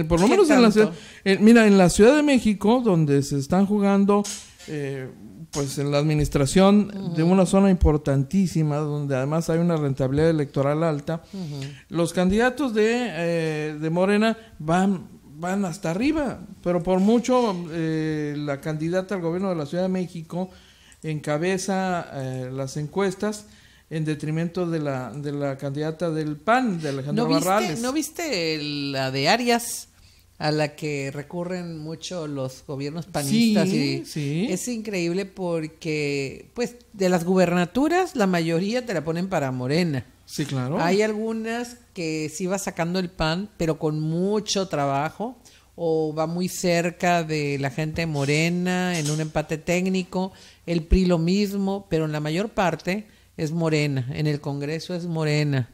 por lo menos en la ciudad, en la Ciudad de México, donde se están jugando eh, pues en la administración de una zona importantísima, donde además hay una rentabilidad electoral alta, los candidatos de, eh, de Morena van, van hasta arriba, pero por mucho eh, la candidata al gobierno de la Ciudad de México encabeza eh, las encuestas en detrimento de la, de la candidata del PAN, de Alejandro ¿No Barrales. ¿No viste la de Arias? a la que recurren mucho los gobiernos panistas. Sí, y sí. Es increíble porque, pues, de las gubernaturas, la mayoría te la ponen para Morena. Sí, claro. Hay algunas que sí va sacando el pan, pero con mucho trabajo, o va muy cerca de la gente morena en un empate técnico, el PRI lo mismo, pero en la mayor parte es morena, en el Congreso es morena.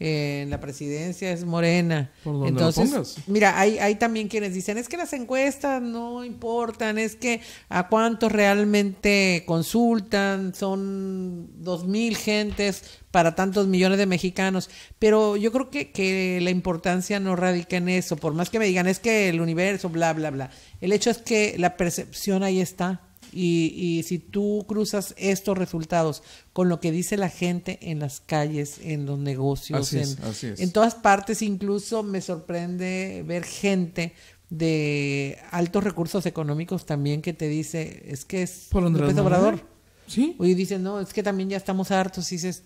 En la presidencia es morena. Por Entonces, lo mira, hay, hay también quienes dicen, es que las encuestas no importan, es que a cuántos realmente consultan, son dos mil gentes para tantos millones de mexicanos, pero yo creo que, que la importancia no radica en eso, por más que me digan, es que el universo, bla, bla, bla. El hecho es que la percepción ahí está. Y, si tú cruzas estos resultados con lo que dice la gente en las calles, en los negocios, en, todas partes, incluso me sorprende ver gente de altos recursos económicos también que te dice, es que es Por López Obrador. Sí. Y dice no, es que también ya estamos hartos. Y dices,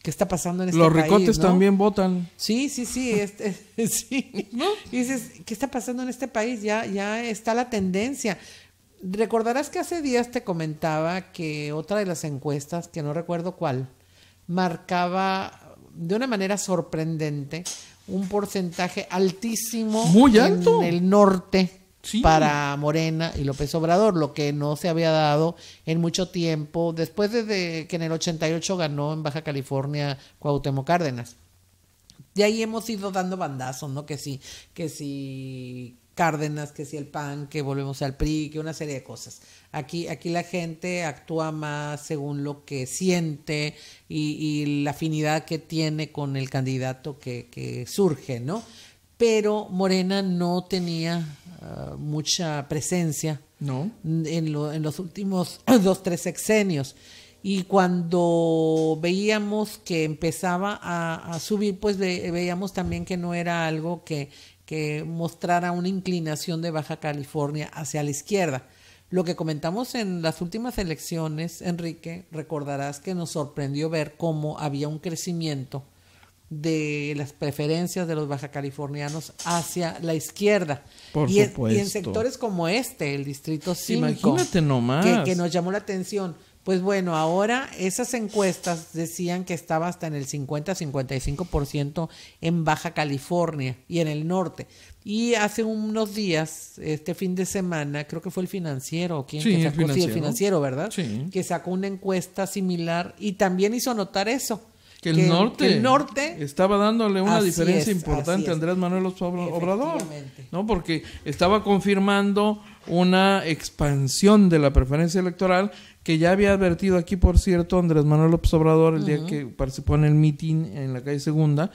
¿qué está pasando en este país? Los ricotes también votan. Sí, sí, sí. Este, [laughs] sí. ¿No? Y dices, ¿qué está pasando en este país? Ya, ya está la tendencia. Recordarás que hace días te comentaba que otra de las encuestas, que no recuerdo cuál, marcaba de una manera sorprendente un porcentaje altísimo en el norte para Morena y López Obrador, lo que no se había dado en mucho tiempo, después de que en el 88 ganó en Baja California Cuauhtémoc Cárdenas. De ahí hemos ido dando bandazos, ¿no? Que sí, que sí Cárdenas, que si el PAN, que volvemos al PRI, que una serie de cosas. Aquí, aquí la gente actúa más según lo que siente y, la afinidad que tiene con el candidato que, surge, ¿no? Pero Morena no tenía ah, mucha presencia ¿No? en, los últimos [clears throat] dos, tres sexenios. Y cuando veíamos que empezaba a, subir, pues veíamos también que no era algo que que mostrara una inclinación de Baja California hacia la izquierda. Lo que comentamos en las últimas elecciones, Enrique, recordarás que nos sorprendió ver cómo había un crecimiento de las preferencias de los bajacalifornianos hacia la izquierda. Por y, en, y en sectores como este, el Distrito 5. que, nos llamó la atención. Pues bueno, ahora esas encuestas decían que estaba hasta en el 50-55% en Baja California y en el norte. Y hace unos días, este fin de semana, creo que fue el financiero, quien sí, sacó? El financiero. ¿verdad? Que sacó una encuesta similar y también hizo notar eso. Que el, norte estaba dándole una diferencia importante a Andrés Manuel Obrador, ¿no? Porque estaba confirmando una expansión de la preferencia electoral que ya había advertido aquí, por cierto, Andrés Manuel López Obrador el día que participó en el mitin en la calle Segunda,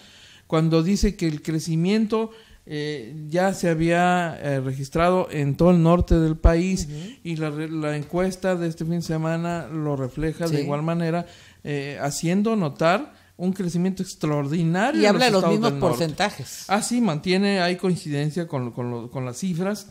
cuando dice que el crecimiento eh, ya se había eh, registrado en todo el norte del país y la, encuesta de este fin de semana lo refleja de igual manera, eh, haciendo notar un crecimiento extraordinario. Y habla de los, mismos porcentajes. Ah, sí, mantiene, hay coincidencia con, con, las cifras.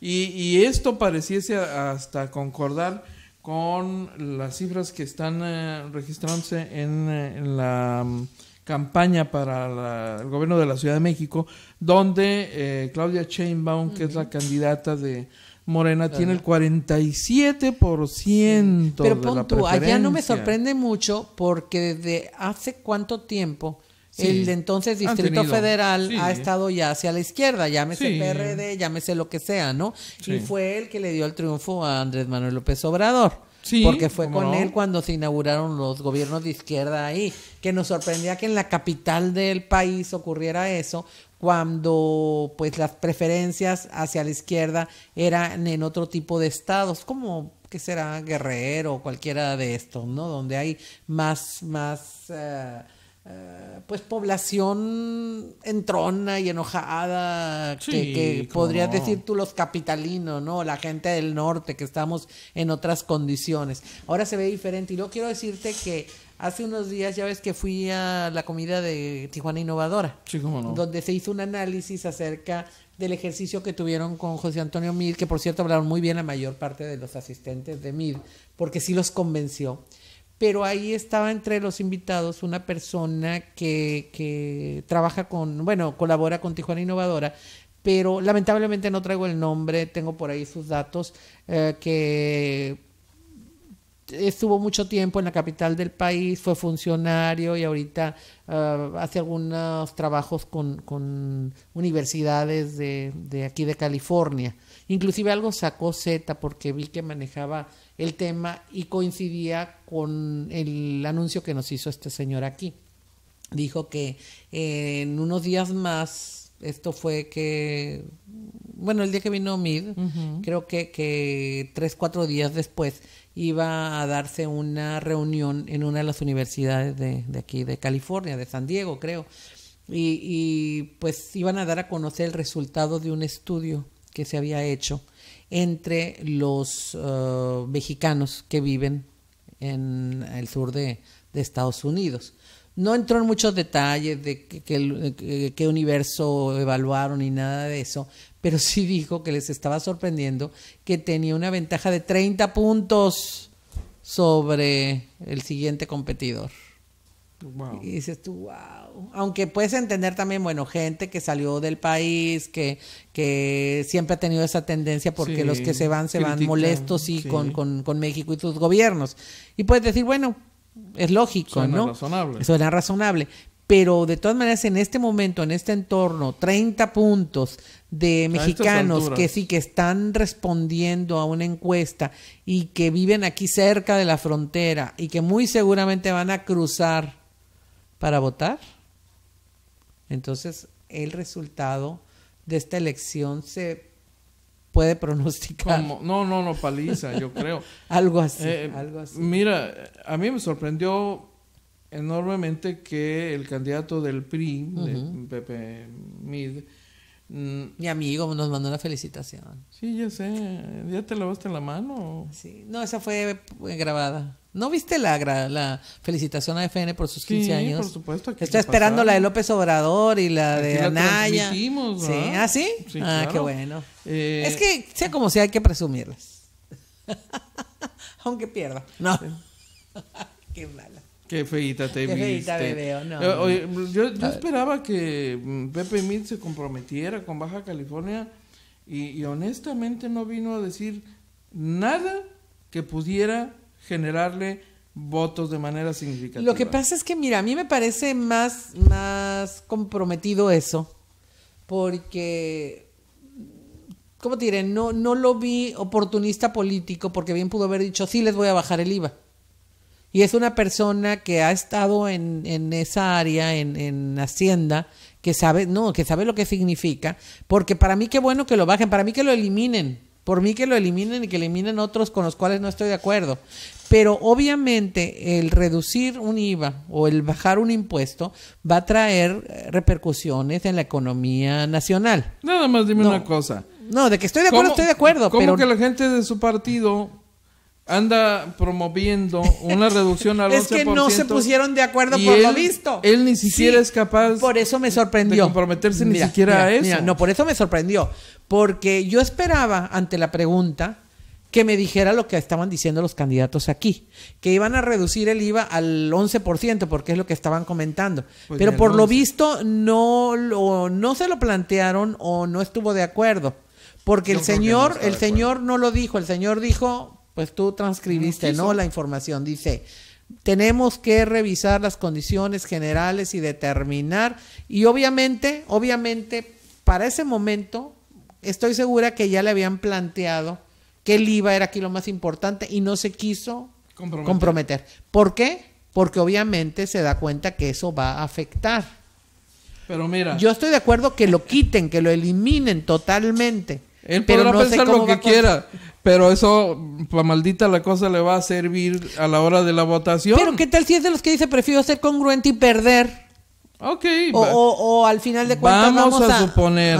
y, esto pareciese hasta concordar con las cifras que están eh, registrándose en, eh, la mm, campaña para el gobierno de la Ciudad de México, donde eh, Claudia Sheinbaum, que es la candidata de Morena, tiene el 47% Pero allá no me sorprende mucho porque desde hace cuánto tiempo el entonces Distrito Federal ha estado ya hacia la izquierda, llámese PRD, llámese lo que sea, ¿no? Y fue el que le dio el triunfo a Andrés Manuel López Obrador. porque fue con él cuando se inauguraron los gobiernos de izquierda ahí, que nos sorprendía que en la capital del país ocurriera eso, cuando pues las preferencias hacia la izquierda eran en otro tipo de estados, como que será Guerrero o cualquiera de estos, ¿no? Donde hay más, más... Eh, eh, pues población entrona y enojada que, podrías decir tú los capitalinos, ¿no? La gente del norte que estamos en otras condiciones. Ahora se ve diferente y luego quiero decirte que Hace unos días ya ves que fui a la comida de Tijuana Innovadora, donde se hizo un análisis acerca del ejercicio que tuvieron con José Antonio Mir, que por cierto hablaron muy bien la mayor parte de los asistentes de Mid, porque sí los convenció pero ahí estaba entre los invitados una persona que, que trabaja con, bueno, colabora con Tijuana Innovadora, pero lamentablemente no traigo el nombre, tengo por ahí sus datos, eh, que estuvo mucho tiempo en la capital del país, fue funcionario y ahorita eh, hace algunos trabajos con, con universidades de, de, aquí de California. Inclusive algo sacó Z porque vi que manejaba el tema y coincidía con el anuncio que nos hizo este señor aquí. Dijo que eh, en unos días más, esto fue que, bueno, el día que vino MID, creo que, tres, cuatro días después, iba a darse una reunión en una de las universidades de, aquí, de California, de San Diego, creo. y, pues iban a dar a conocer el resultado de un estudio que se había hecho entre los eh, mexicanos que viven en el sur de, Estados Unidos. No entró en muchos detalles de qué universo evaluaron y nada de eso, pero sí dijo que les estaba sorprendiendo que tenía una ventaja de 30 puntos sobre el siguiente competidor. Y dices tú, wow. Aunque puedes entender también, bueno, gente que salió del país, que, que siempre ha tenido esa tendencia porque los que se van se van molestos y con, México y sus gobiernos. Y puedes decir, bueno, es lógico, ¿no? Eso Suena razonable. Pero de todas maneras, en este momento, en este entorno, 30 puntos de mexicanos que sí, que están respondiendo a una encuesta y que viven aquí cerca de la frontera y que muy seguramente van a cruzar para votar. Entonces, el resultado de esta elección se puede pronosticar. No, no, no, paliza, yo creo. [laughs] algo, así, eh, algo así. Mira, a mí me sorprendió enormemente que el candidato del PRI, Pepe Mid, mm, mi amigo nos mandó la felicitación. Sí, ya sé. ¿Ya te lavaste la mano? Sí. No, esa fue grabada. ¿No viste la, la felicitación a FN por sus 15 sí, años? por supuesto. Está esperando la de López Obrador y la de Anaya. ¿Sí? ¿Ah, sí? ah, qué bueno. Eh, es que, sea como sea, hay que presumirlas. [laughs] Aunque pierda. No. [laughs] qué mala. Qué feita te Qué feita eh, no. yo, yo, esperaba que mm, Pepe Mitt se comprometiera con Baja California y honestamente no vino a decir nada que pudiera generarle votos de manera significativa. Lo que pasa es que, mira, a mí me parece más, más comprometido eso, porque, ¿cómo te diré? No, no lo vi oportunista político, porque bien pudo haber dicho, sí, les voy a bajar el IVA. Y es una persona que ha estado en, en esa área, en, Hacienda, que sabe, no, que sabe lo que significa, porque para mí qué bueno que lo bajen, para mí que lo eliminen, por mí que lo eliminen y que eliminen otros con los cuales no estoy de acuerdo. Pero obviamente el reducir un IVA o el bajar un impuesto va a traer eh, repercusiones en la economía nacional. Nada más dime una cosa. No, de que estoy de acuerdo, estoy de acuerdo. ¿Cómo pero... que la gente de su partido anda promoviendo una reducción al 11%. [laughs] es que no se pusieron de acuerdo por lo visto. Él ni siquiera es capaz. Por eso me sorprendió. De comprometerse ni siquiera a eso. no, por eso me sorprendió. Porque yo esperaba, ante la pregunta, que me dijera lo que estaban diciendo los candidatos aquí, que iban a reducir el IVA al 11%, porque es lo que estaban comentando. Pues Pero por lo visto no, lo, no se lo plantearon o no estuvo de acuerdo. Porque el señor, el señor no lo dijo, el señor dijo pues tú transcribiste, ¿no? La información dice, tenemos que revisar las condiciones generales y determinar, y obviamente, obviamente, para ese momento, estoy segura que ya le habían planteado que el IVA era aquí lo más importante y no se quiso comprometer. ¿Por qué? Porque obviamente se da cuenta que eso va a afectar. Pero mira. Yo estoy de acuerdo que lo quiten, que lo eliminen totalmente. Él pero no pensar lo que quiera, pero eso, la maldita la cosa, le va a servir a la hora de la votación. Pero ¿qué tal si es de los que dice prefiero ser congruente y perder? Ok. O, al final de cuentas vamos, a, suponer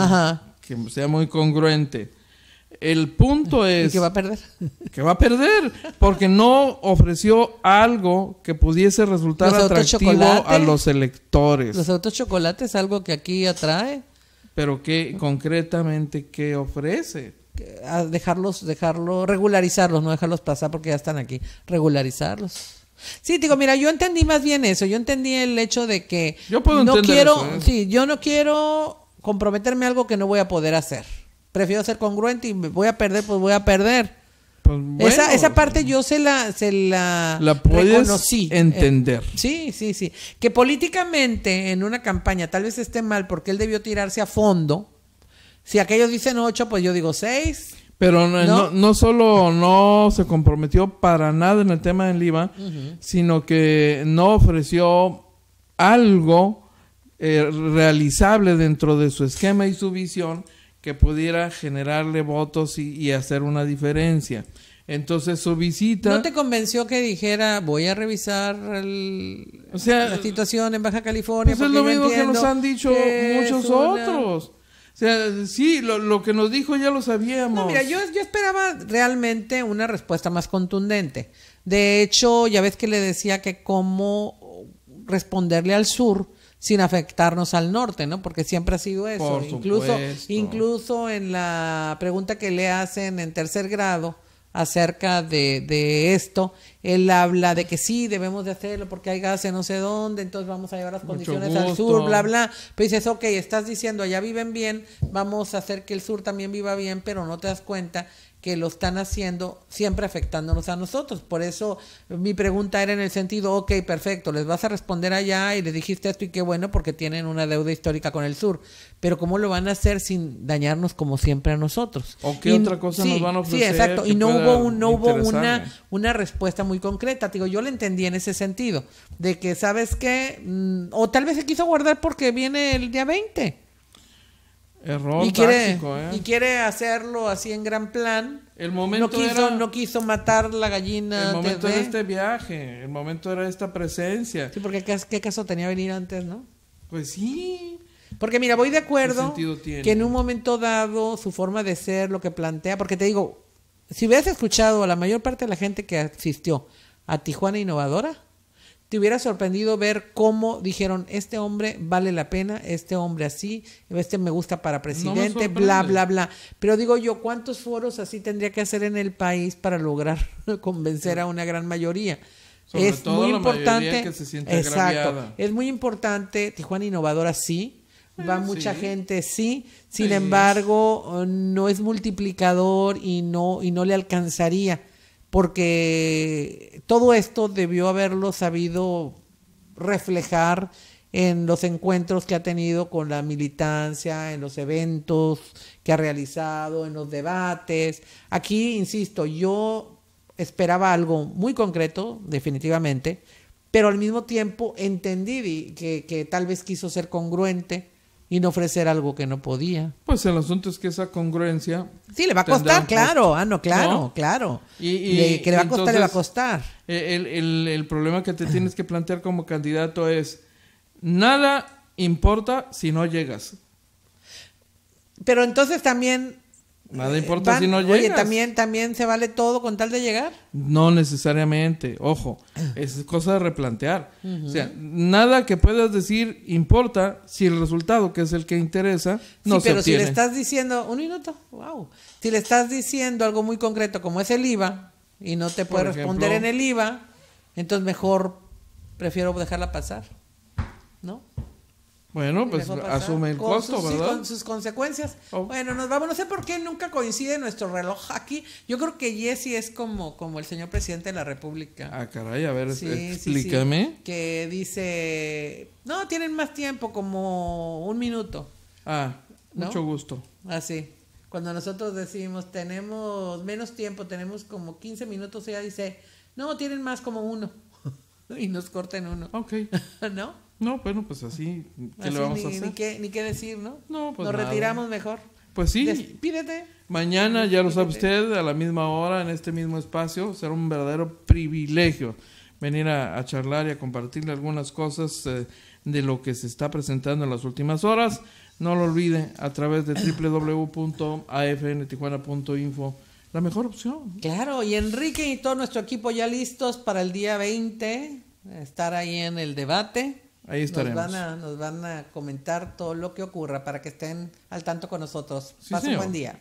que sea muy congruente. El punto [laughs] es... que va a perder. [laughs] Que va a perder, porque no ofreció algo que pudiese resultar atractivo a los electores. Los autos chocolates, algo que aquí atrae. Pero ¿qué concretamente, ¿qué ofrece? a dejarlos, regularizarlos, no dejarlos pasar porque ya están aquí, regularizarlos. Sí, digo, mira, yo entendí más bien eso, yo entendí el hecho de que yo no quiero, ¿eh? yo no quiero comprometerme algo que no voy a poder hacer. Prefiero ser congruente y me voy a perder, pues voy a perder. Pues esa, esa parte yo se la, se la, la reconocí. Eh. entender. sí, sí, sí. Que políticamente en una campaña tal vez esté mal porque él debió tirarse a fondo si aquellos dicen ocho, pues yo digo seis. Pero no, solo no se comprometió para nada en el tema del IVA, sino que no ofreció algo eh, realizable dentro de su esquema y su visión que pudiera generarle votos y, hacer una diferencia. Entonces su visita... ¿No te convenció que dijera voy a revisar sea, la situación en Baja California? Eso pues es lo mismo que nos han dicho muchos otros o sea, sí, lo, lo, que nos dijo ya lo sabíamos. No, mira, yo, yo esperaba realmente una respuesta más contundente. De hecho, ya ves que le decía que cómo responderle al sur sin afectarnos al norte, ¿no? Porque siempre ha sido eso. Por incluso, incluso en la pregunta que le hacen en tercer grado, acerca de, de, esto. Él habla de que sí, debemos de hacerlo porque hay gas en no sé dónde, entonces vamos a llevar las condiciones al sur, bla, bla. Pero dices, ok, estás diciendo, allá viven bien, vamos a hacer que el sur también viva bien, pero no te das cuenta que lo están haciendo siempre afectándonos a nosotros. Por eso mi pregunta era en el sentido, ok, perfecto, les vas a responder allá y le dijiste esto y qué bueno porque tienen una deuda histórica con el sur, pero ¿cómo lo van a hacer sin dañarnos como siempre a nosotros? ¿O qué otra cosa nos van a ofrecer? Sí, exacto, y no hubo, no hubo una, una respuesta muy concreta. Digo, yo la entendí en ese sentido, de que, ¿sabes qué? Mm, o tal vez se quiso guardar porque viene el día 20 Error y quiere, ¿eh? Y quiere hacerlo así en gran plan. El momento no quiso, matar la gallina. El momento de este viaje, el momento era esta presencia. Sí, porque ¿qué, caso tenía venir antes, no? Pues sí. Porque mira, voy de acuerdo que en un momento dado su forma de ser, lo que plantea, porque te digo, si hubieras escuchado a la mayor parte de la gente que asistió a Tijuana Innovadora, te hubiera sorprendido ver cómo dijeron, este hombre vale la pena, este hombre así, este me gusta para presidente, bla, bla, bla. Pero digo yo, ¿cuántos foros así tendría que hacer en el país para lograr [laughs] convencer a una gran mayoría? es muy importante exacto, es muy importante Tijuana innovadora sí eh, va mucha gente sí sin embargo eh, no es multiplicador y no y no le alcanzaría porque todo esto debió haberlo sabido reflejar en los encuentros que ha tenido con la militancia, en los eventos que ha realizado, en los debates. Aquí, insisto, yo esperaba algo muy concreto, definitivamente, pero al mismo tiempo entendí que, tal vez quiso ser congruente y no ofrecer algo que no podía. Pues el asunto es que esa congruencia. Sí, le va a costar, claro. Ah, no, claro, claro. Y, que le va a costar, le va a costar. Eh, el, el, problema que te tienes que plantear como candidato es: nada importa si no llegas. Pero entonces también Nada eh, importa si no llega. Oye, también, también se vale todo con tal de llegar. No necesariamente, ojo, ah. es cosa de replantear. O sea, nada que puedas decir importa si el resultado, que es el que interesa, no sí, pero si le estás diciendo, un minuto, wow, si le estás diciendo algo muy concreto como es el IVA y no te puede responder en el IVA, entonces mejor prefiero dejarla pasar, ¿no? Bueno, pues asume el costo, ¿verdad? con sus consecuencias. Oh. Bueno, nos vamos. No sé por qué nunca coincide nuestro reloj aquí. Yo creo que Jesse es como, como el señor presidente de la República. Ah, caray, a ver, explícame. Que dice, no, tienen más tiempo, como un minuto. Ah, mucho gusto. sí. Cuando nosotros decimos, tenemos menos tiempo, tenemos como 15 minutos, ella dice, no, tienen más como uno. [laughs] y nos corten uno. Ok. [laughs] ¿No? No, bueno, pues así, ¿qué vamos ni, a hacer? Ni qué, decir, ¿no? No, pues Nos retiramos mejor. Pues sí. pídete. Mañana, ya lo sabe usted, a la misma hora, en este mismo espacio, será un verdadero privilegio venir a, charlar y a compartirle algunas cosas eh, de lo que se está presentando en las últimas horas. No lo olvide, a través de www.afntijuana.info la mejor opción. Claro, y Enrique y todo nuestro equipo ya listos para el día 20, estar ahí en el debate. Ahí estaremos. Nos van, a, comentar todo lo que ocurra para que estén al tanto con nosotros. más buen día.